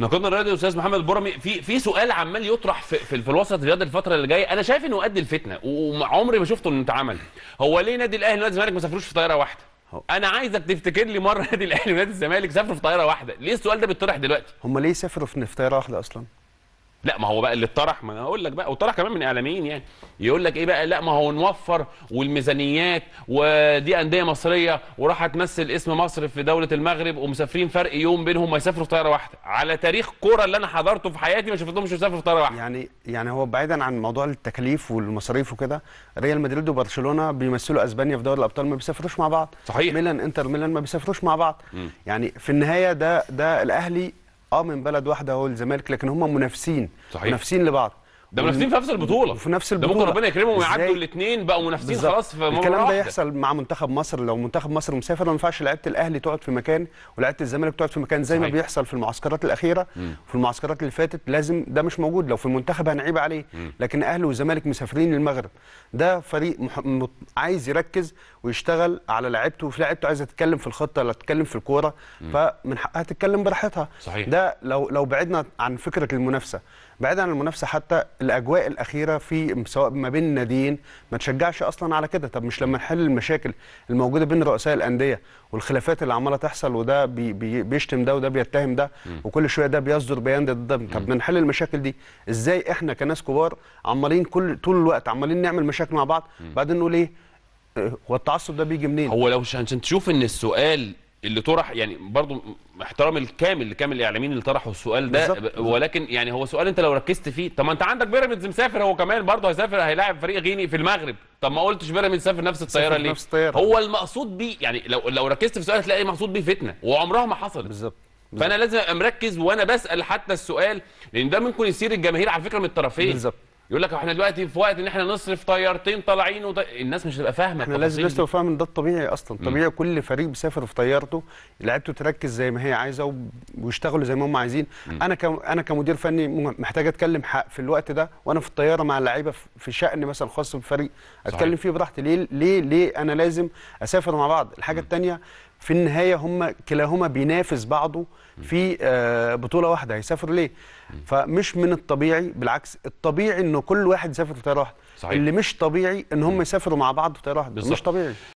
نقدنا الراديو استاذ محمد برمي في في سؤال عمال يطرح في, في, في الوسط الرياضي الفتره اللي جايه انا شايف انه قد الفتنه وعمري ما شفته انه اتعمل هو ليه نادي الاهلي ونادي الزمالك ما سافروش في طياره واحده انا عايزك تفتكر لي مره نادي الاهلي ونادي الزمالك سافروا في طياره واحده ليه السؤال ده بيطرح دلوقتي هم ليه سافروا في طياره واحده اصلا لا ما هو بقى اللي اتطرح ما انا اقول لك بقى وطرح كمان من اعلاميين يعني يقول لك ايه بقى لا ما هو نوفر والميزانيات ودي انديه مصريه وراح تمثل اسم مصر في دوله المغرب ومسافرين فرق يوم بينهم ما يسافروا في طياره واحده على تاريخ كوره اللي انا حضرته في حياتي ما شفتهمش يسافروا في طياره واحده يعني يعني هو بعيدا عن موضوع التكاليف والمصاريف وكده ريال مدريد وبرشلونه بيمثلوا اسبانيا في دوري الابطال ما بيسافروش مع بعض صحيح ميلان انتر ميلان ما بيسافروش مع بعض م. يعني في النهايه ده ده الاهلي اه من بلد واحده هو الزمالك لكن هم منافسين صحيح. منافسين لبعض ده منافسين في نفس البطوله وفي نفس البطوله ده ممكن ربنا يكرمهم ويعدوا الاثنين بقوا منافسين خلاص في الكلام ده يحصل مع منتخب مصر لو منتخب مصر مسافر ما ينفعش لعيبه الاهلي تقعد في مكان ولعيبه الزمالك تقعد في مكان زي ما بيحصل في المعسكرات الاخيره في المعسكرات اللي فاتت لازم ده مش موجود لو في المنتخب هنعيب عليه لكن اهلي والزمالك مسافرين للمغرب ده فريق مح... عايز يركز ويشتغل على لعيبته وفي لعيبته عايزه تتكلم في الخطه ولا تتكلم في الكوره فمن حقها تتكلم براحتها صحيح. ده لو لو بعدنا عن فكره المنافسه بعيدا عن المنافسه حتى الاجواء الاخيره في سواء ما بين الناديين ما تشجعش اصلا على كده طب مش لما نحل المشاكل الموجوده بين رؤساء الانديه والخلافات اللي عماله تحصل وده بي بي بيشتم ده وده بيتهم ده وكل شويه ده بيصدر بيان ده ده طب نحل المشاكل دي ازاي احنا كناس كبار عمالين كل طول الوقت عمالين نعمل مشاكل مع بعض بعدين نقول ايه هو التعصب ده بيجي منين هو لو عشان تشوف ان السؤال اللي طرح يعني برضو احترام الكامل لكامل الاعلاميين اللي طرحوا السؤال ده بالزبط. ولكن يعني هو سؤال انت لو ركزت فيه طب ما انت عندك بيراميدز مسافر هو كمان برضه هيسافر هيلاعب فريق غيني في المغرب طب ما قلتش بيراميدز سافر نفس الطياره ليه نفس الطيارة. هو المقصود بيه يعني لو لو ركزت في السؤال هتلاقي المقصود بيه فتنه وعمرها ما حصلت بالظبط فانا لازم ابقى مركز وانا بسال حتى السؤال لان ده ممكن يثير الجماهير على فكره من الطرفين بالظبط يقول لك احنا دلوقتي في وقت ان احنا نصرف طيارتين طالعين وط... الناس مش هتبقى فاهمه احنا لازم الناس تبقى فاهمه ان ده الطبيعي اصلا طبيعي مم. كل فريق بيسافر في طيارته لعيبته تركز زي ما هي عايزه ويشتغلوا زي ما هم عايزين مم. انا كم... انا كمدير فني محتاج اتكلم حق في الوقت ده وانا في الطياره مع اللعيبه في شان مثلا خاص بفريق اتكلم صحيح. فيه براحتي ليه ليه ليه انا لازم اسافر مع بعض الحاجه الثانيه في النهايه هم كلاهما بينافس بعضه في آه، بطوله واحده هيسافروا ليه؟ فمش من الطبيعي بالعكس الطبيعي انه كل واحد يسافر في طياره واحده اللي مش طبيعي ان هم يسافروا مع بعض في طياره واحده مش طبيعي